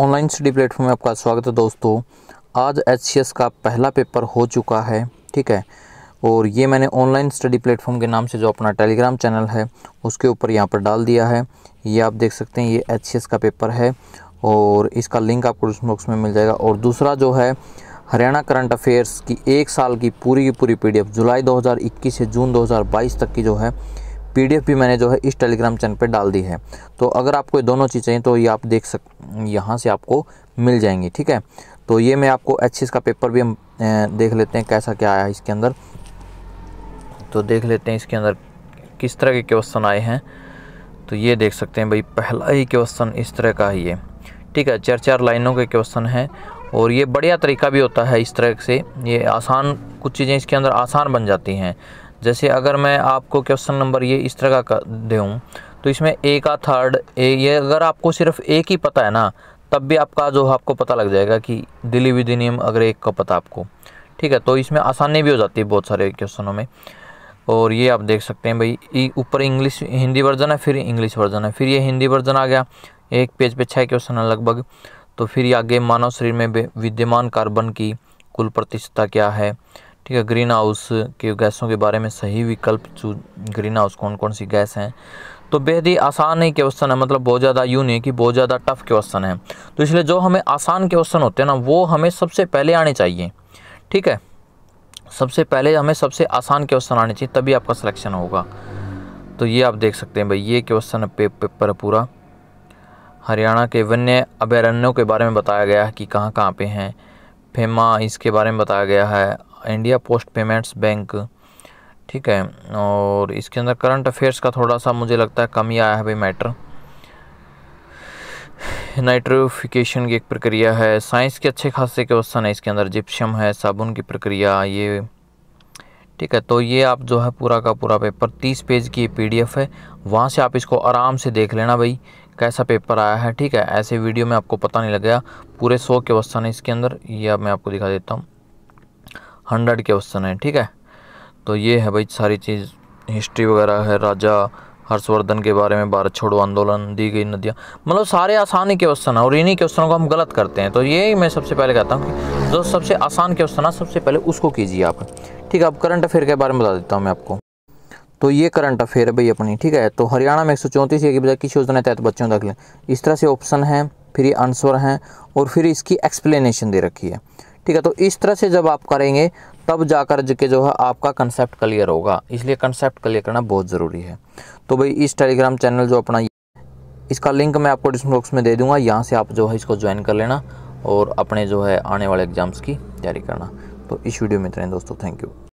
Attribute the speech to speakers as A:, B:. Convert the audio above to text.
A: online study platform में आपका स्वागत है दोस्तों आज एच का पहला पेपर हो चुका है ठीक है और ये मैंने ऑनलाइन स्टडी प्लेटफॉर्म के नाम से जो अपना टेलीग्राम चैनल है उसके ऊपर यहाँ पर डाल दिया है ये आप देख सकते हैं ये एच का पेपर है और इसका लिंक आपको बॉक्स में मिल जाएगा और दूसरा जो है हरियाणा करंट अफेयर्स की एक साल की पूरी की पूरी पी जुलाई दो से जून दो तक की जो है पीडीएफ भी मैंने जो है इस टेलीग्राम चैनल पे डाल दी है तो अगर आपको दोनों चीज़ चाहिए तो ये आप देख सक यहाँ से आपको मिल जाएंगी ठीक है तो ये मैं आपको एच का पेपर भी हम देख लेते हैं कैसा क्या आया इसके अंदर तो देख लेते हैं इसके अंदर किस तरह के क्वेश्चन आए हैं तो ये देख सकते हैं भाई पहला ही क्वेश्चन इस तरह का ही है ठीक है चार चार लाइनों के क्वेश्चन हैं और ये बढ़िया तरीका भी होता है इस तरह से ये आसान कुछ चीज़ें इसके अंदर आसान बन जाती हैं जैसे अगर मैं आपको क्वेश्चन नंबर ये इस तरह का दूँ तो इसमें ए का थर्ड ए ये अगर आपको सिर्फ एक ही पता है ना तब भी आपका जो आपको पता लग जाएगा कि दिल्ली विधिनियम अगर एक का पता आपको ठीक है तो इसमें आसानी भी हो जाती है बहुत सारे क्वेश्चनों में और ये आप देख सकते हैं भाई ऊपर इंग्लिश हिंदी वर्जन है फिर इंग्लिश वर्जन है फिर ये हिंदी वर्जन आ गया एक पेज पे छः क्वेश्चन है लगभग तो फिर ये आगे मानव शरीर में विद्यमान कार्बन की कुल प्रतिशतता क्या है ठीक है ग्रीन हाउस के गैसों के बारे में सही विकल्प ग्रीन हाउस कौन कौन सी गैस हैं तो बेहद ही आसान ही क्वेश्चन है मतलब बहुत ज़्यादा यूँ नहीं कि बहुत ज़्यादा टफ क्वेश्चन है तो इसलिए जो हमें आसान क्वेश्चन होते हैं ना वो हमें सबसे पहले आने चाहिए ठीक है सबसे पहले हमें सबसे आसान क्वेश्चन आने चाहिए तभी आपका सिलेक्शन होगा तो ये आप देख सकते हैं भाई ये क्वेश्चन पे, पेपर है पूरा हरियाणा के वन्य अभ्यारण्यों के बारे में बताया गया है कि कहाँ कहाँ पे हैं फेमा इसके बारे में बताया गया है इंडिया पोस्ट पेमेंट्स बैंक ठीक है और इसके अंदर करंट अफेयर्स का थोड़ा सा मुझे लगता है कमी आया है भाई मैटर नाइट्रोफिकेशन की एक प्रक्रिया है साइंस के अच्छे खासे क्वेश्चन है इसके अंदर जिप्शम है साबुन की प्रक्रिया ये ठीक है तो ये आप जो है पूरा का पूरा पेपर तीस पेज की पीडीएफ है वहाँ से आप इसको आराम से देख लेना भाई कैसा पेपर आया है ठीक है ऐसे वीडियो में आपको पता नहीं लगेगा पूरे सौ के क्वेश्चन है इसके अंदर ये अब मैं आपको दिखा देता हूँ हंड्रेड के क्वेश्चन हैं ठीक है तो ये है भाई सारी चीज़ हिस्ट्री वगैरह है राजा हर्षवर्धन के बारे में भारत छोड़ो आंदोलन दी गई नदियाँ मतलब सारे आसान ही क्वेश्चन हैं और इन्हीं क्वेश्चनों को हम गलत करते हैं तो ये मैं सबसे पहले कहता हूँ कि जो सबसे आसान क्वेश्चन है सबसे पहले उसको कीजिए आप ठीक है अब करंट अफेयर के बारे में बता देता हूँ मैं आपको तो ये करंट अफेयर है भाई अपनी ठीक है तो हरियाणा में एक सौ चौंतीस की बजाय किस योजना तहत बच्चों दाखिले इस तरह से ऑप्शन है फिर ये आंसर हैं और फिर इसकी एक्सप्लेनेशन दे रखी है ठीक है तो इस तरह से जब आप करेंगे तब जाकर के जो है आपका कंसेप्ट क्लियर होगा इसलिए कंसेप्ट क्लियर करना बहुत ज़रूरी है तो भाई इस टेलीग्राम चैनल जो अपना इसका लिंक मैं आपको डिस्क्रिप्शन बॉक्स में दे दूंगा यहाँ से आप जो है इसको ज्वाइन कर लेना और अपने जो है आने वाले एग्जाम्स की तैयारी करना तो इस वीडियो में इतने दोस्तों थैंक यू